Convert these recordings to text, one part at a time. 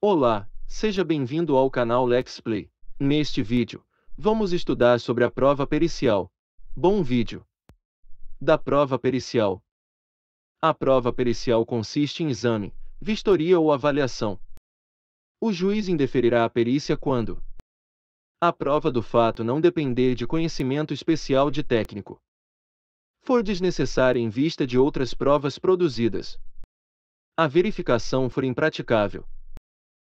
Olá, seja bem-vindo ao canal Lexplay. Neste vídeo, vamos estudar sobre a prova pericial. Bom vídeo! Da prova pericial. A prova pericial consiste em exame, vistoria ou avaliação. O juiz indeferirá a perícia quando a prova do fato não depender de conhecimento especial de técnico for desnecessária em vista de outras provas produzidas. A verificação for impraticável,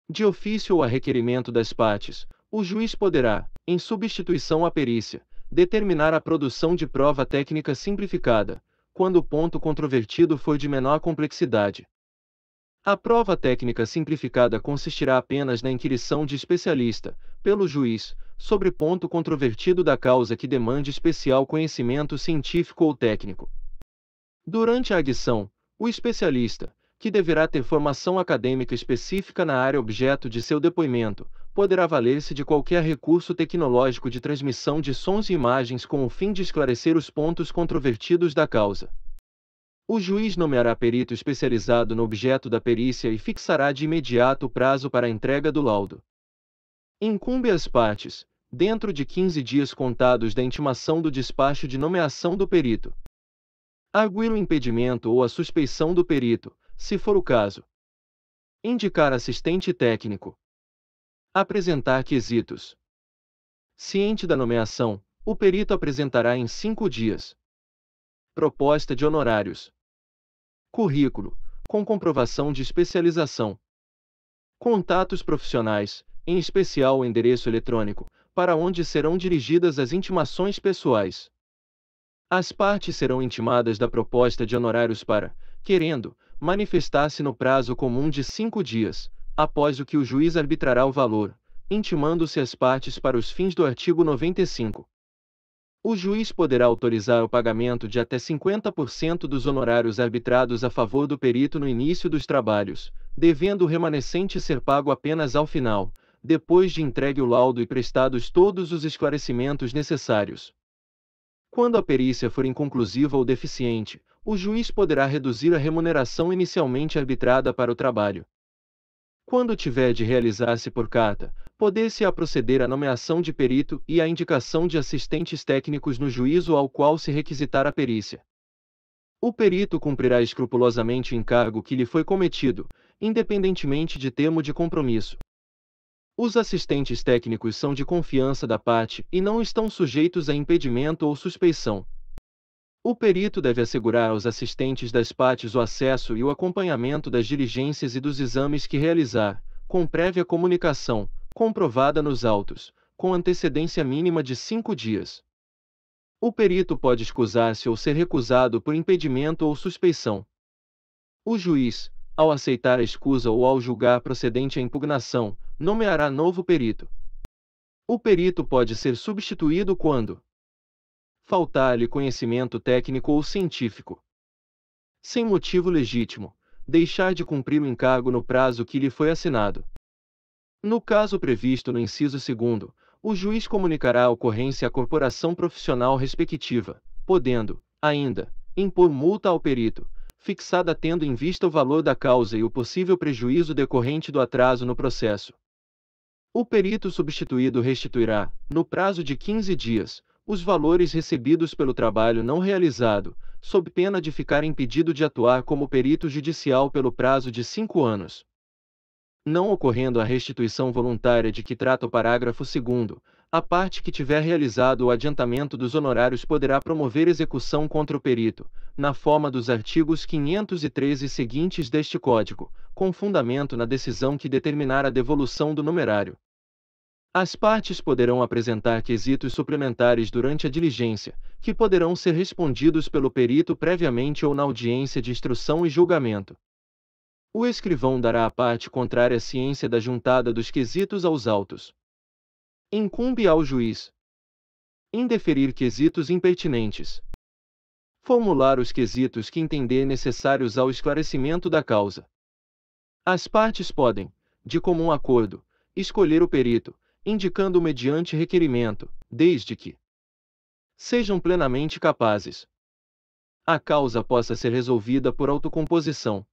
de ofício ou a requerimento das partes, o juiz poderá, em substituição à perícia, determinar a produção de prova técnica simplificada, quando o ponto controvertido for de menor complexidade. A prova técnica simplificada consistirá apenas na inquirição de especialista, pelo juiz, sobre ponto controvertido da causa que demande especial conhecimento científico ou técnico. Durante a adição, o especialista, que deverá ter formação acadêmica específica na área objeto de seu depoimento, poderá valer-se de qualquer recurso tecnológico de transmissão de sons e imagens com o fim de esclarecer os pontos controvertidos da causa. O juiz nomeará perito especializado no objeto da perícia e fixará de imediato o prazo para a entrega do laudo. Incumbe às partes, dentro de 15 dias contados da intimação do despacho de nomeação do perito, arguir o impedimento ou a suspeição do perito, se for o caso. Indicar assistente técnico. Apresentar quesitos. Ciente da nomeação, o perito apresentará em cinco dias. Proposta de honorários. Currículo, com comprovação de especialização. Contatos profissionais, em especial o endereço eletrônico, para onde serão dirigidas as intimações pessoais. As partes serão intimadas da proposta de honorários para, querendo, manifestar-se no prazo comum de cinco dias, após o que o juiz arbitrará o valor, intimando-se as partes para os fins do artigo 95. O juiz poderá autorizar o pagamento de até 50% dos honorários arbitrados a favor do perito no início dos trabalhos, devendo o remanescente ser pago apenas ao final, depois de entregue o laudo e prestados todos os esclarecimentos necessários. Quando a perícia for inconclusiva ou deficiente, o juiz poderá reduzir a remuneração inicialmente arbitrada para o trabalho. Quando tiver de realizar-se por carta, poder-se-á proceder à nomeação de perito e à indicação de assistentes técnicos no juízo ao qual se requisitar a perícia. O perito cumprirá escrupulosamente o encargo que lhe foi cometido, independentemente de termo de compromisso. Os assistentes técnicos são de confiança da parte e não estão sujeitos a impedimento ou suspeição, o perito deve assegurar aos assistentes das partes o acesso e o acompanhamento das diligências e dos exames que realizar, com prévia comunicação, comprovada nos autos, com antecedência mínima de cinco dias. O perito pode escusar-se ou ser recusado por impedimento ou suspeição. O juiz, ao aceitar a escusa ou ao julgar procedente a impugnação, nomeará novo perito. O perito pode ser substituído quando faltar-lhe conhecimento técnico ou científico. Sem motivo legítimo, deixar de cumprir o encargo no prazo que lhe foi assinado. No caso previsto no inciso 2, o juiz comunicará a ocorrência à corporação profissional respectiva, podendo, ainda, impor multa ao perito, fixada tendo em vista o valor da causa e o possível prejuízo decorrente do atraso no processo. O perito substituído restituirá, no prazo de 15 dias, os valores recebidos pelo trabalho não realizado, sob pena de ficar impedido de atuar como perito judicial pelo prazo de cinco anos. Não ocorrendo a restituição voluntária de que trata o parágrafo 2, a parte que tiver realizado o adiantamento dos honorários poderá promover execução contra o perito, na forma dos artigos 513 seguintes deste Código, com fundamento na decisão que determinar a devolução do numerário, as partes poderão apresentar quesitos suplementares durante a diligência, que poderão ser respondidos pelo perito previamente ou na audiência de instrução e julgamento. O escrivão dará à parte contrária a ciência da juntada dos quesitos aos autos. Incumbe ao juiz indeferir quesitos impertinentes. Formular os quesitos que entender necessários ao esclarecimento da causa. As partes podem, de comum acordo, escolher o perito, indicando mediante requerimento, desde que sejam plenamente capazes. A causa possa ser resolvida por autocomposição.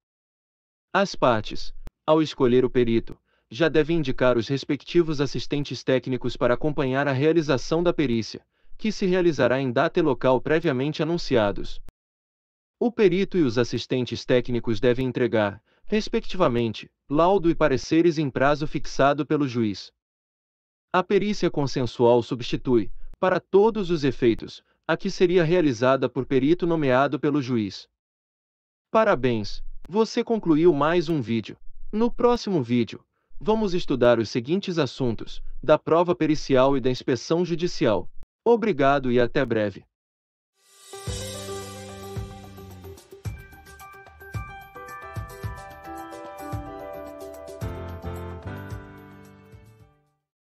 As partes, ao escolher o perito, já devem indicar os respectivos assistentes técnicos para acompanhar a realização da perícia, que se realizará em data e local previamente anunciados. O perito e os assistentes técnicos devem entregar, respectivamente, laudo e pareceres em prazo fixado pelo juiz. A perícia consensual substitui, para todos os efeitos, a que seria realizada por perito nomeado pelo juiz. Parabéns! Você concluiu mais um vídeo. No próximo vídeo, vamos estudar os seguintes assuntos: da prova pericial e da inspeção judicial. Obrigado e até breve.